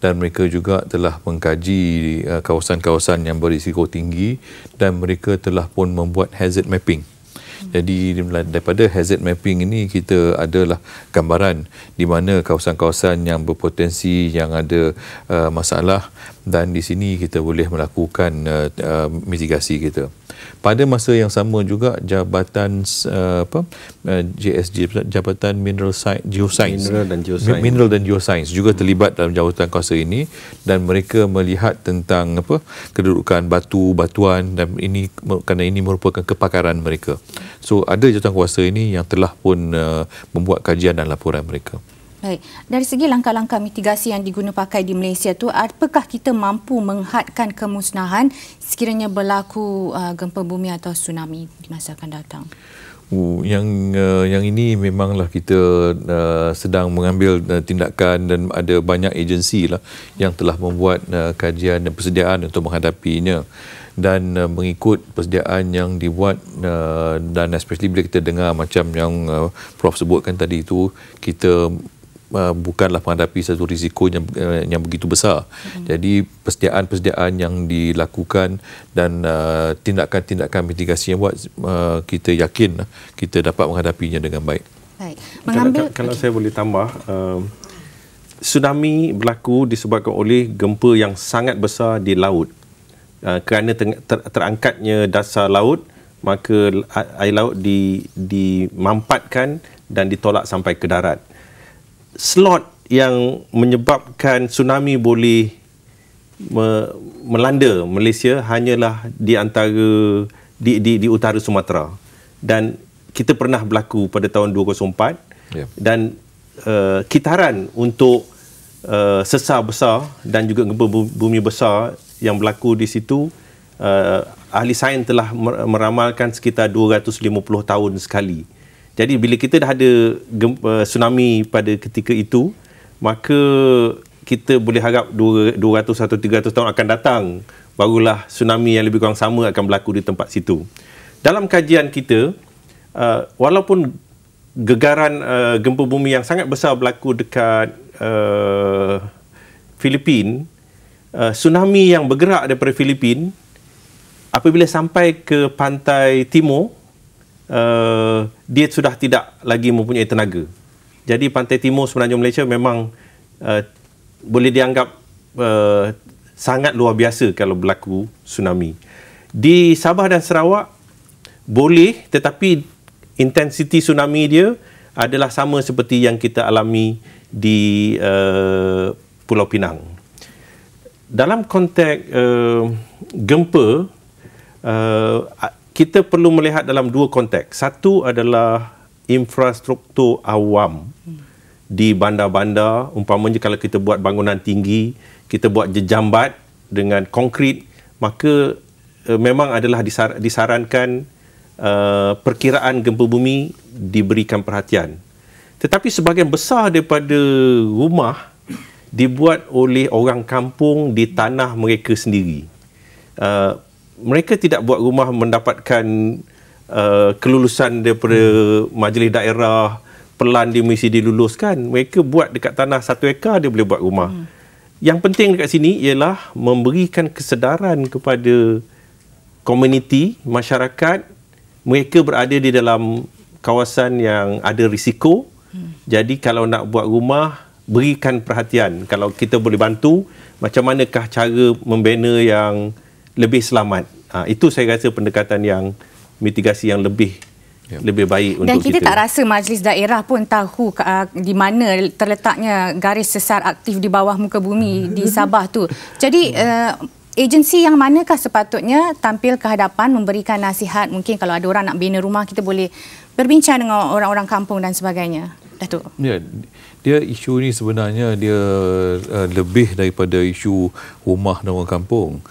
dan mereka juga telah mengkaji uh, kawasan-kawasan yang berisiko tinggi dan mereka telah pun membuat hazard mapping jadi daripada hazard mapping ini kita adalah gambaran di mana kawasan-kawasan yang berpotensi yang ada uh, masalah dan di sini kita boleh melakukan uh, uh, mitigasi kita. Pada masa yang sama juga jabatan uh, apa uh, JSG Jabatan Mineral Science Geoscience Mineral dan Geoscience, Mineral dan Geoscience juga terlibat dalam jawatan kuasa ini dan mereka melihat tentang apa kedudukan batu batuan dan ini kerana ini merupakan kepakaran mereka. So ada kuasa ini yang telah pun uh, membuat kajian dan laporan mereka. Baik. Dari segi langkah-langkah mitigasi yang diguna pakai di Malaysia tu, apakah kita mampu menghadkan kemusnahan sekiranya berlaku uh, gempa bumi atau tsunami di masa akan datang? yang uh, yang ini memanglah kita uh, sedang mengambil uh, tindakan dan ada banyak agensi lah yang telah membuat uh, kajian dan persediaan untuk menghadapinya dan uh, mengikut persediaan yang dibuat uh, dan especially bila kita dengar macam yang uh, prof sebutkan tadi itu kita uh, bukanlah menghadapi satu risiko yang uh, yang begitu besar. Hmm. Jadi persediaan-persediaan yang dilakukan dan uh, tindakan-tindakan mitigasi yang buat uh, kita yakin uh, kita dapat menghadapinya dengan baik. Baik. Mengambil kalau, kalau saya boleh tambah uh, Tsunami berlaku disebabkan oleh gempa yang sangat besar di laut uh, kerana ter, ter, terangkatnya dasar laut maka air laut di dimampatkan dan ditolak sampai ke darat slot yang menyebabkan tsunami boleh me, melanda Malaysia hanyalah di antara di di di utara Sumatera dan kita pernah berlaku pada tahun 2004 yeah. dan uh, kitaran untuk uh, sesar besar dan juga gempa bumi besar yang berlaku di situ uh, ahli sains telah meramalkan sekitar 250 tahun sekali. Jadi bila kita dah ada gempa, uh, tsunami pada ketika itu, maka kita boleh harap 200 atau 300 tahun akan datang barulah tsunami yang lebih kurang sama akan berlaku di tempat situ. Dalam kajian kita, uh, walaupun gegaran uh, gempa bumi yang sangat besar berlaku dekat uh, Filipina uh, tsunami yang bergerak daripada Filipin apabila sampai ke pantai timur uh, dia sudah tidak lagi mempunyai tenaga. Jadi pantai timur semenanjung Malaysia memang uh, boleh dianggap uh, sangat luar biasa kalau berlaku tsunami. Di Sabah dan Sarawak boleh tetapi intensiti tsunami dia adalah sama seperti yang kita alami di uh, Pulau Pinang dalam konteks uh, gempa uh, kita perlu melihat dalam dua konteks satu adalah infrastruktur awam di bandar-bandar umpamanya kalau kita buat bangunan tinggi kita buat jejambat dengan konkrit maka uh, memang adalah disar- disarankan uh, perkiraan gempa bumi diberikan perhatian tetapi sebahagian besar daripada rumah dibuat oleh orang kampung di tanah mereka sendiri. Uh, mereka tidak buat rumah mendapatkan uh, kelulusan daripada majlis daerah, pelan di mesti diluluskan. Mereka buat dekat tanah satu ekar dia boleh buat rumah. Hmm. Yang penting dekat sini ialah memberikan kesedaran kepada komuniti, masyarakat mereka berada di dalam kawasan yang ada risiko. Hmm. Jadi kalau nak buat rumah berikan perhatian kalau kita boleh bantu macam manakah cara membina yang lebih selamat ha, itu saya rasa pendekatan yang mitigasi yang lebih Ya. lebih baik untuk kita. Dan kita tak rasa majlis daerah pun tahu uh, di mana terletaknya garis sesar aktif di bawah muka bumi di Sabah tu. Jadi uh, agensi yang manakah sepatutnya tampil ke hadapan memberikan nasihat mungkin kalau ada orang nak bina rumah kita boleh berbincang dengan orang-orang kampung dan sebagainya. Datuk. Ya, dia isu ini sebenarnya dia uh, lebih daripada isu rumah dan orang kampung.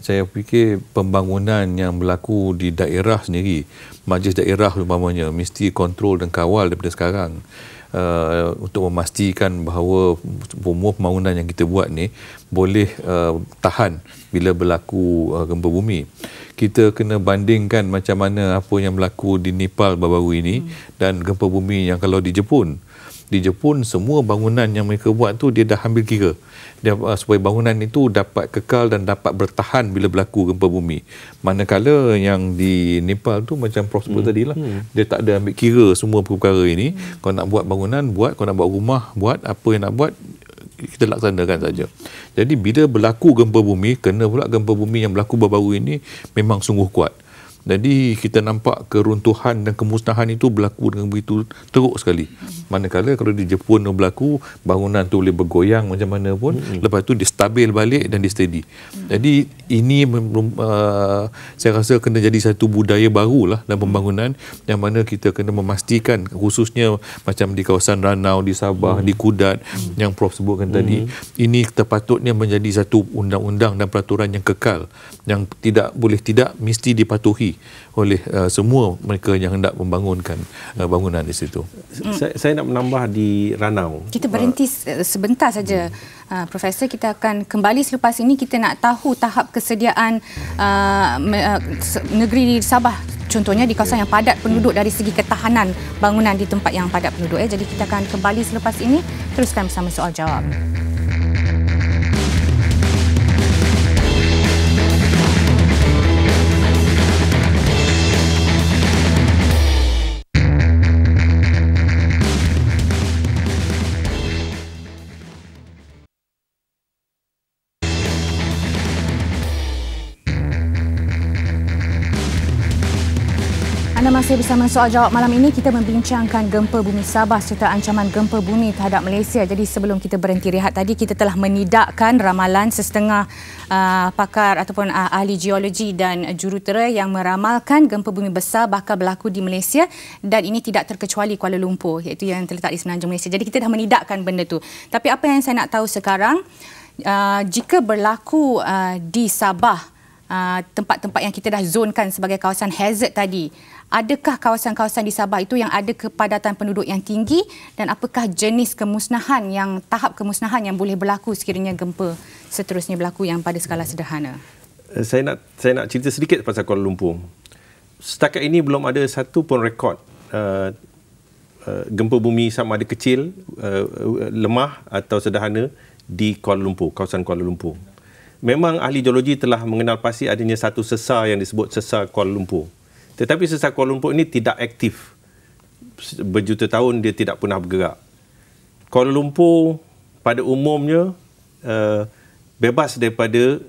Saya fikir pembangunan yang berlaku di daerah sendiri, majlis daerah umpamanya, mesti kontrol dan kawal daripada sekarang. Uh, untuk memastikan bahawa semua pembangunan yang kita buat ni boleh uh, tahan bila berlaku uh, gempa bumi. Kita kena bandingkan macam mana apa yang berlaku di Nepal baru-baru ini hmm. dan gempa bumi yang kalau di Jepun. Di Jepun semua bangunan yang mereka buat tu dia dah ambil kira. Dia uh, supaya bangunan itu dapat kekal dan dapat bertahan bila berlaku gempa bumi. Manakala yang di Nepal tu macam prosper hmm. tadi lah. Hmm. Dia tak ada ambil kira semua perkara ini. Hmm. Kau nak buat bangunan buat, kalau nak buat rumah buat, apa yang nak buat kita laksanakan saja. Jadi bila berlaku gempa bumi, kena pula gempa bumi yang berlaku baru-baru ini memang sungguh kuat. Jadi kita nampak keruntuhan dan kemusnahan itu berlaku dengan begitu teruk sekali. Manakala kalau di Jepun berlaku, bangunan tu boleh bergoyang macam mana pun, mm-hmm. lepas tu dia stabil balik dan dia steady. Jadi ini uh, saya rasa kena jadi satu budaya baru lah dalam pembangunan yang mana kita kena memastikan khususnya macam di kawasan Ranau, di Sabah, mm-hmm. di Kudat mm-hmm. yang Prof sebutkan tadi, mm-hmm. ini terpatutnya menjadi satu undang-undang dan peraturan yang kekal yang tidak boleh tidak mesti dipatuhi oleh uh, semua mereka yang hendak membangunkan uh, bangunan di situ. Mm. Saya, saya nak menambah di Ranau. Kita berhenti uh, sebentar saja, hmm. uh, Profesor. Kita akan kembali selepas ini. Kita nak tahu tahap kesediaan uh, uh negeri di Sabah. Contohnya di kawasan yang padat penduduk dari segi ketahanan bangunan di tempat yang padat penduduk. Eh. Jadi kita akan kembali selepas ini. Teruskan bersama soal jawab. Hmm. masih bersama soal jawab malam ini kita membincangkan gempa bumi Sabah serta ancaman gempa bumi terhadap Malaysia. Jadi sebelum kita berhenti rehat tadi kita telah menidakkan ramalan setengah uh, pakar ataupun uh, ahli geologi dan jurutera yang meramalkan gempa bumi besar bakal berlaku di Malaysia dan ini tidak terkecuali Kuala Lumpur iaitu yang terletak di semenanjung Malaysia. Jadi kita dah menidakkan benda tu. Tapi apa yang saya nak tahu sekarang uh, jika berlaku uh, di Sabah Uh, tempat-tempat yang kita dah zonkan sebagai kawasan hazard tadi adakah kawasan-kawasan di Sabah itu yang ada kepadatan penduduk yang tinggi dan apakah jenis kemusnahan yang tahap kemusnahan yang boleh berlaku sekiranya gempa seterusnya berlaku yang pada skala sederhana. Eh, saya nak saya nak cerita sedikit pasal Kuala Lumpur. Setakat ini belum ada satu pun rekod uh, Uh, gempa bumi sama ada kecil, uh, lemah atau sederhana di Kuala Lumpur, kawasan Kuala Lumpur. Memang ahli geologi telah mengenal pasti adanya satu sesar yang disebut sesar Kuala Lumpur. Tetapi sesar Kuala Lumpur ini tidak aktif. Berjuta tahun dia tidak pernah bergerak. Kuala Lumpur pada umumnya uh, bebas daripada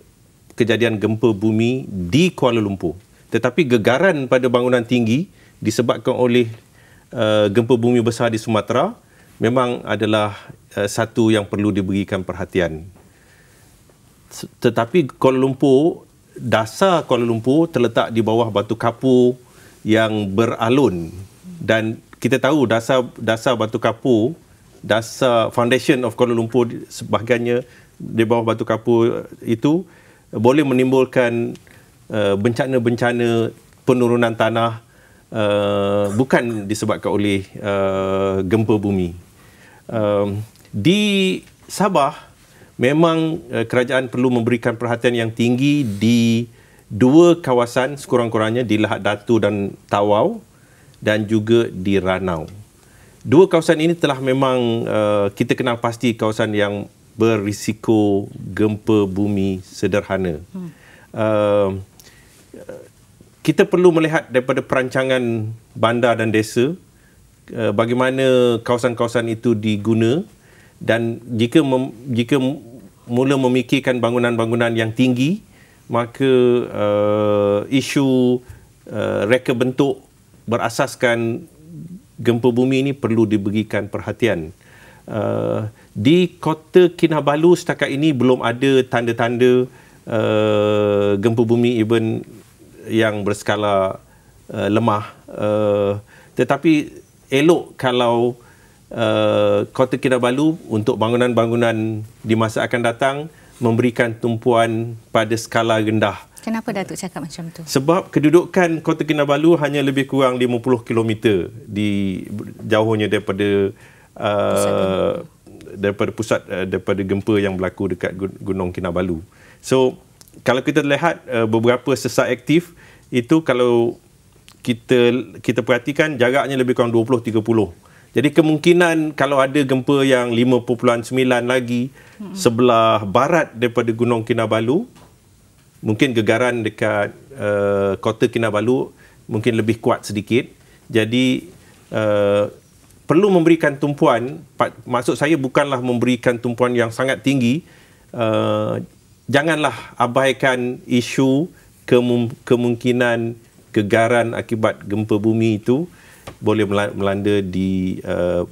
kejadian gempa bumi di Kuala Lumpur. Tetapi gegaran pada bangunan tinggi disebabkan oleh uh, gempa bumi besar di Sumatera memang adalah uh, satu yang perlu diberikan perhatian. Tetapi Kuala Lumpur dasar Kuala Lumpur terletak di bawah batu kapur yang beralun dan kita tahu dasar dasar batu kapur dasar foundation of Kuala Lumpur sebahagiannya di bawah batu kapur itu boleh menimbulkan uh, bencana-bencana penurunan tanah uh, bukan disebabkan oleh uh, gempa bumi. Uh, di Sabah memang uh, kerajaan perlu memberikan perhatian yang tinggi di dua kawasan sekurang-kurangnya di Lahad Datu dan Tawau dan juga di Ranau. Dua kawasan ini telah memang uh, kita kenal pasti kawasan yang berisiko gempa bumi sederhana. Hmm. Uh, kita perlu melihat daripada perancangan bandar dan desa uh, bagaimana kawasan-kawasan itu digunakan dan jika mem, jika mula memikirkan bangunan-bangunan yang tinggi maka uh, isu uh, reka bentuk berasaskan gempa bumi ini perlu diberikan perhatian uh, di kota Kinabalu setakat ini belum ada tanda-tanda uh, gempa bumi even yang berskala uh, lemah uh, tetapi elok kalau Eh, Kota Kinabalu untuk bangunan-bangunan di masa akan datang memberikan tumpuan pada skala rendah. Kenapa Datuk cakap macam tu? Sebab kedudukan Kota Kinabalu hanya lebih kurang 50 km di jauhnya daripada uh, daripada pusat uh, daripada gempa yang berlaku dekat Gunung Kinabalu. So, kalau kita lihat uh, beberapa sesar aktif itu kalau kita kita perhatikan jaraknya lebih kurang 20 30 jadi kemungkinan kalau ada gempa yang 5.9 lagi hmm. sebelah barat daripada Gunung Kinabalu, mungkin gegaran dekat uh, kota Kinabalu mungkin lebih kuat sedikit. Jadi uh, perlu memberikan tumpuan, maksud saya bukanlah memberikan tumpuan yang sangat tinggi. Uh, janganlah abaikan isu kemungkinan gegaran akibat gempa bumi itu boleh melanda di uh,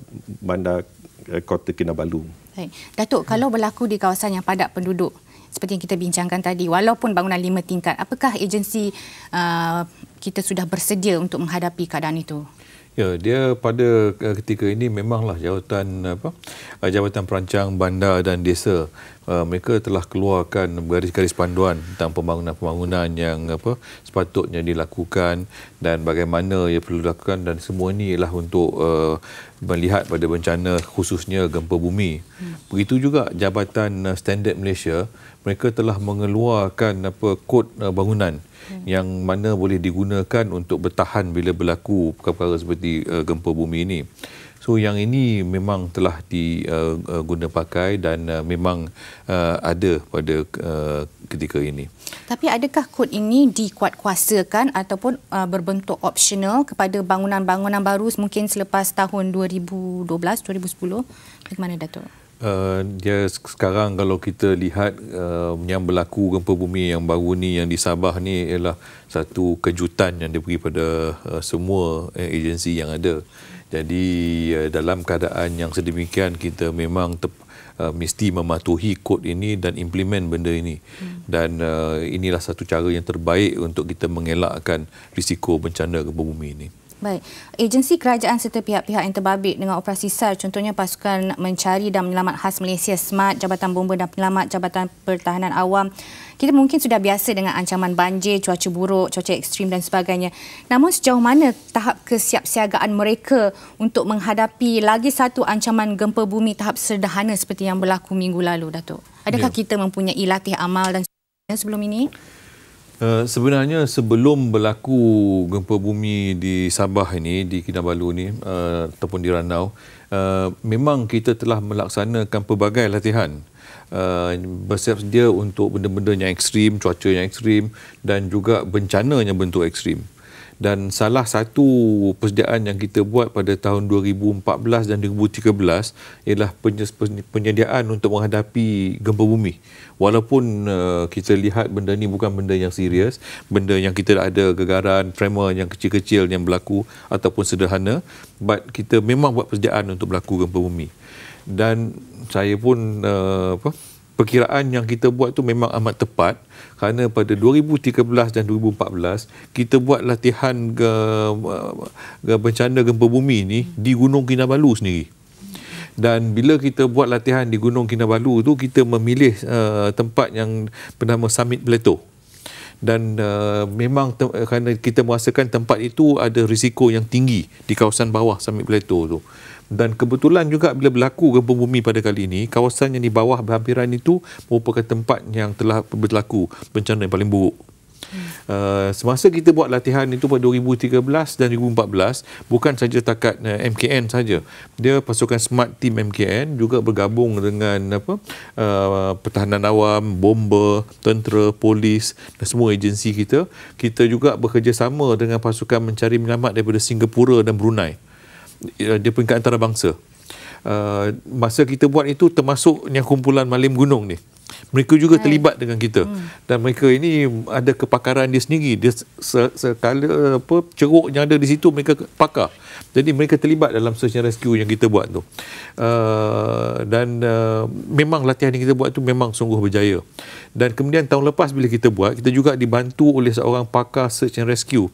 bandar uh, kota Kinabalu. Hey, Datuk, kalau berlaku di kawasan yang padat penduduk, seperti yang kita bincangkan tadi, walaupun bangunan lima tingkat, apakah agensi uh, kita sudah bersedia untuk menghadapi keadaan itu? Ya, dia pada eh, ketika ini memanglah jawatan apa eh, jawatan perancang bandar dan desa eh, mereka telah keluarkan garis-garis panduan tentang pembangunan-pembangunan yang apa sepatutnya dilakukan dan bagaimana ia perlu dilakukan dan semua ini ialah untuk uh, melihat pada bencana khususnya gempa bumi. Hmm. Begitu juga jabatan standard Malaysia mereka telah mengeluarkan apa kod bangunan hmm. yang mana boleh digunakan untuk bertahan bila berlaku perkara-perkara seperti uh, gempa bumi ini. So yang ini memang telah diguna uh, uh pakai dan uh, memang uh, ada pada uh, ketika ini. Tapi adakah kod ini dikuatkuasakan ataupun uh, berbentuk optional kepada bangunan-bangunan baru mungkin selepas tahun 2012 2010 bagaimana Datuk? Eh, dia sekarang kalau kita lihat uh, yang berlaku gempa bumi yang baru ni yang di Sabah ni ialah satu kejutan yang diberi pada uh, semua uh, agensi yang ada. Jadi uh, dalam keadaan yang sedemikian kita memang tep, uh, mesti mematuhi kod ini dan implement benda ini. Hmm. Dan uh, inilah satu cara yang terbaik untuk kita mengelakkan risiko bencana gempa bumi ini. Baik. Agensi kerajaan serta pihak-pihak yang terbabit dengan operasi SAR contohnya pasukan mencari dan menyelamat khas Malaysia SMART, Jabatan Bomba dan Penyelamat, Jabatan Pertahanan Awam. Kita mungkin sudah biasa dengan ancaman banjir, cuaca buruk, cuaca ekstrim dan sebagainya. Namun sejauh mana tahap kesiapsiagaan mereka untuk menghadapi lagi satu ancaman gempa bumi tahap sederhana seperti yang berlaku minggu lalu, Datuk? Adakah ya. kita mempunyai latih amal dan sebelum ini? Eh, sebenarnya sebelum berlaku gempa bumi di Sabah ini, di Kinabalu ini uh, ataupun di Ranau, uh, eh, memang kita telah melaksanakan pelbagai latihan uh, bersiap sedia untuk benda-benda yang ekstrim, cuaca yang ekstrim dan juga bencana yang bentuk ekstrim dan salah satu persediaan yang kita buat pada tahun 2014 dan 2013 ialah penyediaan untuk menghadapi gempa bumi. Walaupun uh, kita lihat benda ni bukan benda yang serius, benda yang kita dah ada gegaran, tremor yang kecil-kecil yang berlaku ataupun sederhana, but kita memang buat persediaan untuk berlaku gempa bumi. Dan saya pun uh, apa perkiraan yang kita buat tu memang amat tepat kerana pada 2013 dan 2014 kita buat latihan ke, ke bencana gempa bumi ni di Gunung Kinabalu sendiri dan bila kita buat latihan di Gunung Kinabalu tu kita memilih uh, tempat yang bernama Summit Plateau dan uh, memang te- kerana kita merasakan tempat itu ada risiko yang tinggi di kawasan bawah Summit Plateau tu dan kebetulan juga bila berlaku gempa bumi pada kali ini kawasan yang di bawah berhampiran itu merupakan tempat yang telah berlaku bencana yang paling buruk Uh, semasa kita buat latihan itu pada 2013 dan 2014 bukan saja takat uh, eh, MKN saja dia pasukan smart team MKN juga bergabung dengan apa uh, pertahanan awam bomber tentera polis dan semua agensi kita kita juga bekerjasama dengan pasukan mencari menyelamat daripada Singapura dan Brunei Eh, dia peringkat antarabangsa. Uh, masa kita buat itu termasuk yang kumpulan Malim Gunung ni. Mereka juga right. terlibat dengan kita hmm. dan mereka ini ada kepakaran dia sendiri. Dia sekala eh, apa ceruk yang ada di situ mereka pakar. Jadi mereka terlibat dalam search and rescue yang kita buat tu. Uh, dan uh, memang latihan yang kita buat tu memang sungguh berjaya. Dan kemudian tahun lepas bila kita buat, kita juga dibantu oleh seorang pakar search and rescue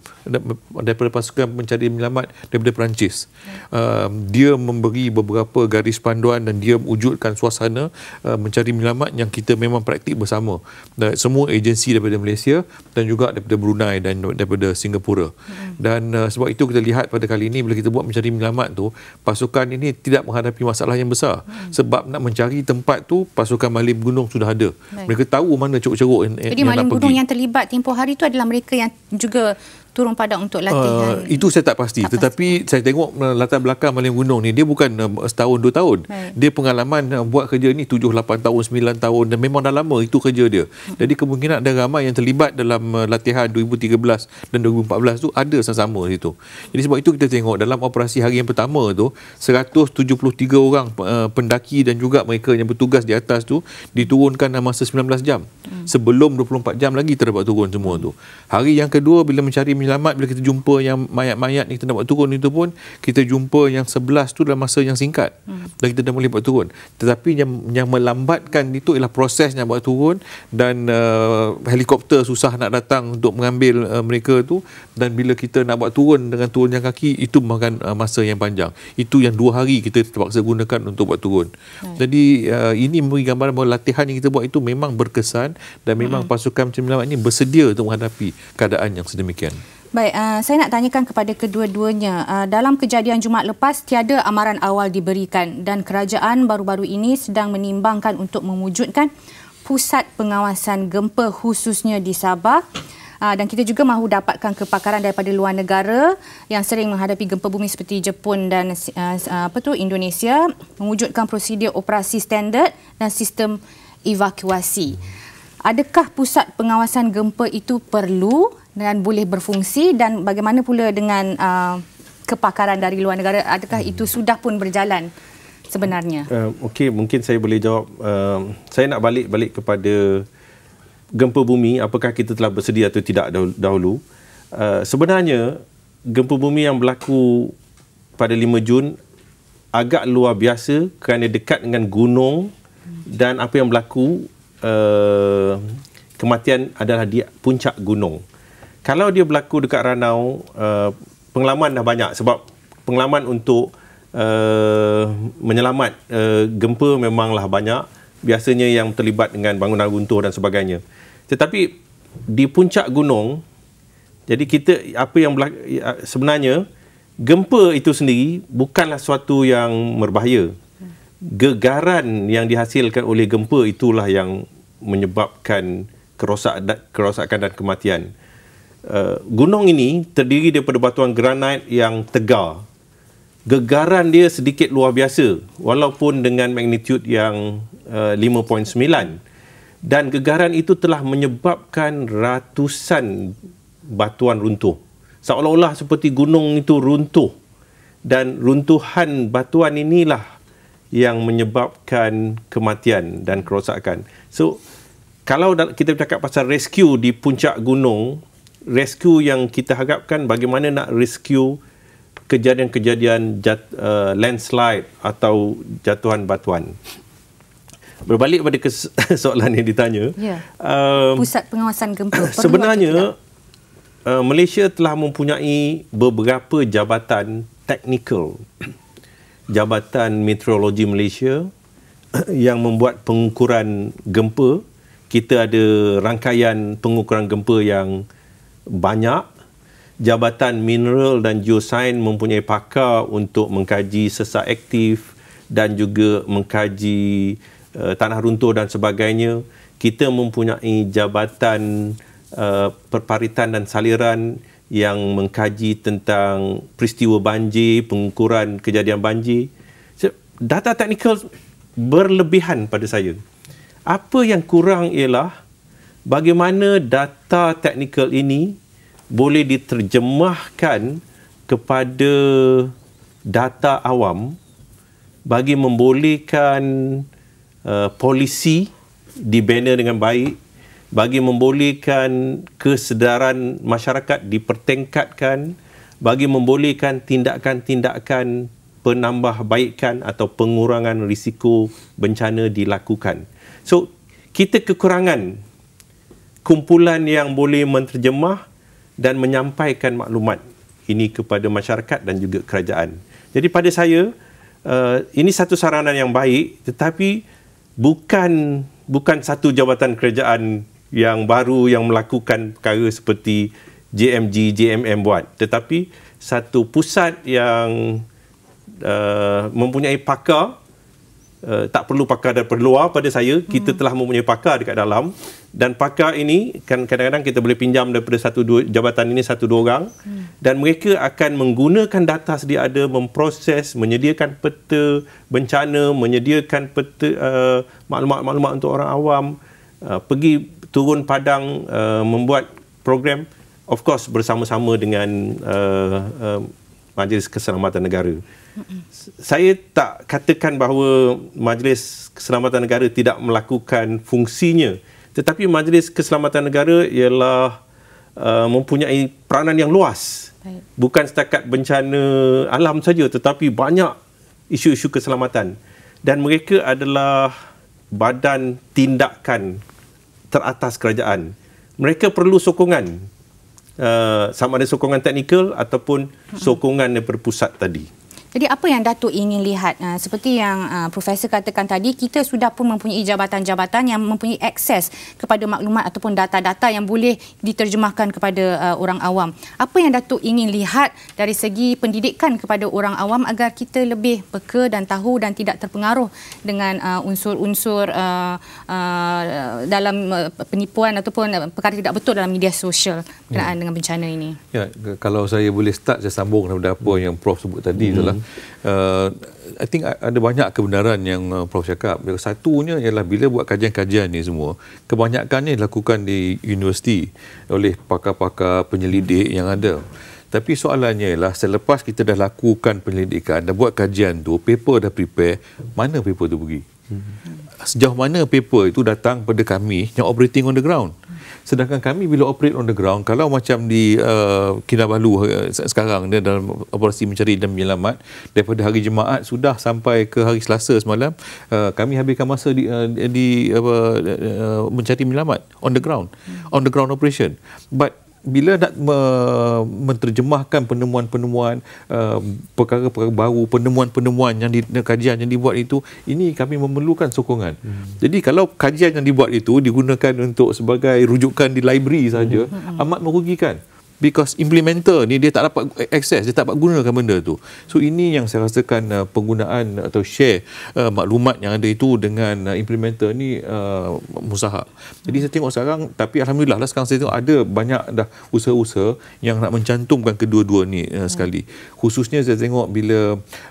daripada pasukan pencari milamat daripada Perancis. Uh, dia memberi beberapa garis panduan dan dia wujudkan suasana uh, mencari milamat yang kita memang praktik bersama. Dan semua agensi daripada Malaysia dan juga daripada Brunei dan daripada Singapura. Hmm. Dan uh, sebab itu kita lihat pada kali ini bila kita buat mencari menyelamat tu pasukan ini tidak menghadapi masalah yang besar hmm. sebab nak mencari tempat tu pasukan maling gunung sudah ada Baik. mereka tahu mana ceruk-ceruk yang, yang nak pergi Jadi maling gunung yang terlibat tempoh hari tu adalah mereka yang juga turun padang untuk latihan. Uh, itu saya tak pasti. Tak Tetapi pasti. saya tengok eh, latar belakang Malin Gunung ni, dia bukan eh, setahun, dua tahun. Baik. Dia pengalaman eh, buat kerja ni tujuh, lapan tahun, sembilan tahun dan memang dah lama itu kerja dia. Hmm. Jadi kemungkinan ada ramai yang terlibat dalam latihan 2013 dan 2014 tu ada sama-sama situ. Jadi sebab itu kita tengok dalam operasi hari yang pertama tu, 173 orang pendaki dan juga mereka yang bertugas di atas tu diturunkan dalam masa 19 jam. Hmm. Sebelum 24 jam lagi terdapat turun semua tu. Hari yang kedua bila mencari penyelamat bila kita jumpa yang mayat-mayat ni kita nak turun itu pun kita jumpa yang sebelas tu dalam masa yang singkat hmm. dan kita dah boleh buat turun tetapi yang, yang melambatkan itu ialah proses yang buat turun dan uh, helikopter susah nak datang untuk mengambil uh, mereka tu dan bila kita nak buat turun dengan turun yang kaki itu memakan uh, masa yang panjang itu yang dua hari kita terpaksa gunakan untuk buat turun hmm. jadi uh, ini memberi gambaran bahawa latihan yang kita buat itu memang berkesan dan memang hmm. pasukan penyelamat ini bersedia untuk menghadapi keadaan yang sedemikian. Baik, uh, saya nak tanyakan kepada kedua-duanya. Uh, dalam kejadian Jumaat lepas, tiada amaran awal diberikan dan kerajaan baru-baru ini sedang menimbangkan untuk mewujudkan pusat pengawasan gempa khususnya di Sabah. Aa, ah, dan kita juga mahu dapatkan kepakaran daripada luar negara yang sering menghadapi gempa bumi seperti Jepun dan aa, apa tu Indonesia mewujudkan prosedur operasi standard dan sistem evakuasi. Adakah pusat pengawasan gempa itu perlu dan boleh berfungsi dan bagaimana pula dengan uh, kepakaran dari luar negara adakah itu sudah pun berjalan sebenarnya uh, okey mungkin saya boleh jawab uh, saya nak balik balik kepada gempa bumi apakah kita telah bersedia atau tidak dahulu uh, sebenarnya gempa bumi yang berlaku pada 5 Jun agak luar biasa kerana dekat dengan gunung dan apa yang berlaku uh, kematian adalah di puncak gunung. Hmm kalau dia berlaku dekat ranau uh, pengalaman dah banyak sebab pengalaman untuk uh, menyelamat uh, gempa memanglah banyak biasanya yang terlibat dengan bangunan runtuh dan sebagainya tetapi di puncak gunung jadi kita apa yang berlaku, ya, sebenarnya gempa itu sendiri bukanlah suatu yang berbahaya gegaran yang dihasilkan oleh gempa itulah yang menyebabkan kerosakan dan kematian. Eh, gunung ini terdiri daripada batuan granit yang tegal. Gegaran dia sedikit luar biasa walaupun dengan magnitude yang uh, eh, 5.9 dan gegaran itu telah menyebabkan ratusan batuan runtuh. Seolah-olah seperti gunung itu runtuh dan runtuhan batuan inilah yang menyebabkan kematian dan kerosakan. So kalau kita bercakap pasal rescue di puncak gunung, rescue yang kita harapkan bagaimana nak rescue kejadian-kejadian jat, uh, landslide atau jatuhan batuan. Berbalik pada soalan yang ditanya. Ya. Uh, Pusat pengawasan gempa. Sebenarnya uh, Malaysia telah mempunyai beberapa jabatan teknikal, Jabatan Meteorologi Malaysia yang membuat pengukuran gempa. Kita ada rangkaian pengukuran gempa yang banyak. Jabatan Mineral dan Geosain mempunyai pakar untuk mengkaji sesak aktif dan juga mengkaji uh, tanah runtuh dan sebagainya. Kita mempunyai jabatan uh, perparitan dan saliran yang mengkaji tentang peristiwa banjir, pengukuran kejadian banjir. So, data teknikal berlebihan pada saya. Apa yang kurang ialah bagaimana data teknikal ini boleh diterjemahkan kepada data awam bagi membolehkan uh, polisi dibina dengan baik bagi membolehkan kesedaran masyarakat dipertingkatkan bagi membolehkan tindakan-tindakan penambahbaikan atau pengurangan risiko bencana dilakukan. So, kita kekurangan kumpulan yang boleh menterjemah dan menyampaikan maklumat ini kepada masyarakat dan juga kerajaan. Jadi pada saya uh, ini satu saranan yang baik tetapi bukan bukan satu jawatan kerajaan yang baru yang melakukan perkara seperti JMG JMM buat tetapi satu pusat yang uh, mempunyai pakar uh, tak perlu pakar daripada luar pada saya hmm. kita telah mempunyai pakar dekat dalam dan pakar ini kan kadang-kadang kita boleh pinjam daripada satu dua jabatan ini satu dua orang hmm. dan mereka akan menggunakan data sedia ada memproses menyediakan peta bencana menyediakan peta uh, maklumat-maklumat untuk orang awam uh, pergi turun padang uh, membuat program of course bersama-sama dengan uh, uh, majlis keselamatan negara saya tak katakan bahawa Majlis Keselamatan Negara tidak melakukan fungsinya, tetapi Majlis Keselamatan Negara ialah uh, mempunyai peranan yang luas. Bukan setakat bencana alam saja tetapi banyak isu-isu keselamatan dan mereka adalah badan tindakan teratas kerajaan. Mereka perlu sokongan uh, sama ada sokongan teknikal ataupun sokongan daripada pusat tadi. Jadi apa yang Datuk ingin lihat uh, seperti yang uh, profesor katakan tadi kita sudah pun mempunyai jabatan-jabatan yang mempunyai akses kepada maklumat ataupun data-data yang boleh diterjemahkan kepada uh, orang awam. Apa yang Datuk ingin lihat dari segi pendidikan kepada orang awam agar kita lebih peka dan tahu dan tidak terpengaruh dengan unsur-unsur uh, uh, dalam uh, penipuan ataupun perkara tidak betul dalam media sosial berkenaan ya. dengan bencana ini. Ya, kalau saya boleh start saya sambung daripada apa yang prof sebut tadi hmm. adalah uh, I think ada banyak kebenaran yang uh, Prof cakap. Satunya ialah bila buat kajian-kajian ni semua, kebanyakannya dilakukan di universiti oleh pakar-pakar penyelidik yang ada. Tapi soalannya ialah selepas kita dah lakukan penyelidikan dah buat kajian tu, paper dah prepare, mana paper tu pergi? Hmm sejauh mana paper itu datang pada kami yang operating on the ground sedangkan kami bila operate on the ground kalau macam di uh, Kinabalu uh, sekarang dia dalam operasi mencari dan menyelamat daripada hari jemaat sudah sampai ke hari Selasa semalam uh, kami habiskan masa di, uh, di uh, uh, mencari menyelamat on the ground on the ground operation but bila nak me- menterjemahkan penemuan-penemuan uh, perkara-perkara baru, penemuan-penemuan yang di kajian yang dibuat itu, ini kami memerlukan sokongan. Hmm. Jadi kalau kajian yang dibuat itu digunakan untuk sebagai rujukan di library saja, hmm. amat merugikan because implementer ni dia tak dapat access dia tak dapat gunakan benda tu so ini yang saya rasakan uh, penggunaan atau share uh, maklumat yang ada itu dengan uh, implementer ni uh, musahak jadi saya tengok sekarang tapi alhamdulillah lah sekarang saya tengok ada banyak dah usaha-usaha yang nak mencantumkan kedua-dua ni uh, hmm. sekali khususnya saya tengok bila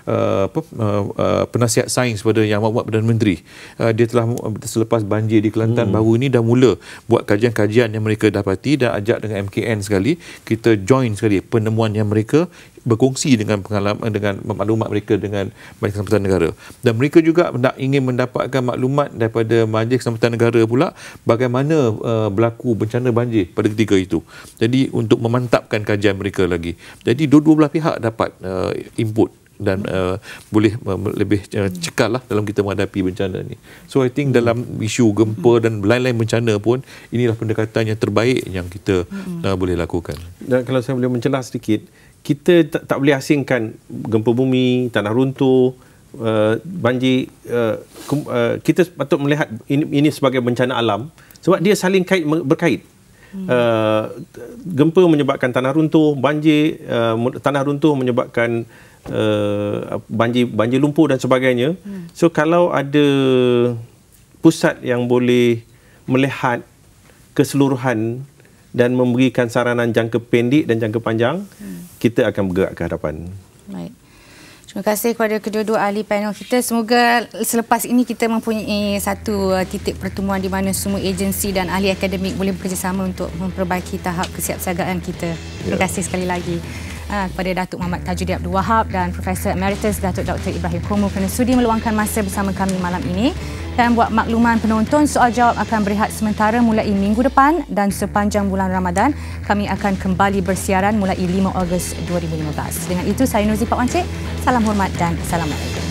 uh, apa uh, uh, penasihat sains pada yang amat Perdana Menteri uh, dia telah selepas banjir di Kelantan hmm. baru ini dah mula buat kajian-kajian yang mereka dapati dan ajak dengan MKN sekali kita join sekali penemuan yang mereka berkongsi dengan pengalaman dengan maklumat mereka dengan Majlis Keselamatan Negara dan mereka juga nak ingin mendapatkan maklumat daripada Majlis Keselamatan Negara pula bagaimana uh, berlaku bencana banjir pada ketika itu jadi untuk memantapkan kajian mereka lagi jadi dua-dua belah pihak dapat uh, input dan hmm. uh, boleh uh, lebih uh, hmm. cekal lah dalam kita menghadapi bencana ni. So I think dalam isu gempa hmm. dan lain-lain bencana pun inilah pendekatan yang terbaik yang kita uh, boleh lakukan. Dan kalau saya boleh mencelah sedikit, kita tak, tak boleh asingkan gempa bumi, tanah runtuh, uh, banjir. Uh, kum, uh, kita patut melihat ini, ini sebagai bencana alam sebab dia saling kait, berkait. Uh, gempa menyebabkan tanah runtuh, banjir, uh, tanah runtuh menyebabkan uh, banjir banjir lumpur dan sebagainya. Hmm. So kalau ada pusat yang boleh melihat keseluruhan dan memberikan saranan jangka pendek dan jangka panjang, hmm. kita akan bergerak ke hadapan. Baik. Terima kasih kepada kedua-dua ahli panel kita. Semoga selepas ini kita mempunyai satu uh, titik pertemuan di mana semua agensi dan ahli akademik boleh bekerjasama untuk memperbaiki tahap kesiapsiagaan kita. Terima ya. kasih sekali lagi. Ah, kepada Datuk Muhammad Tajuddin Abdul Wahab dan Profesor Emeritus Datuk Dr. Ibrahim Komo kerana sudi meluangkan masa bersama kami malam ini. Dan buat makluman penonton, soal jawab akan berehat sementara mulai minggu depan dan sepanjang bulan Ramadan kami akan kembali bersiaran mulai 5 Ogos 2015. Dengan itu, saya Nuzi Pak Wancik. Salam hormat dan salam Assalamualaikum.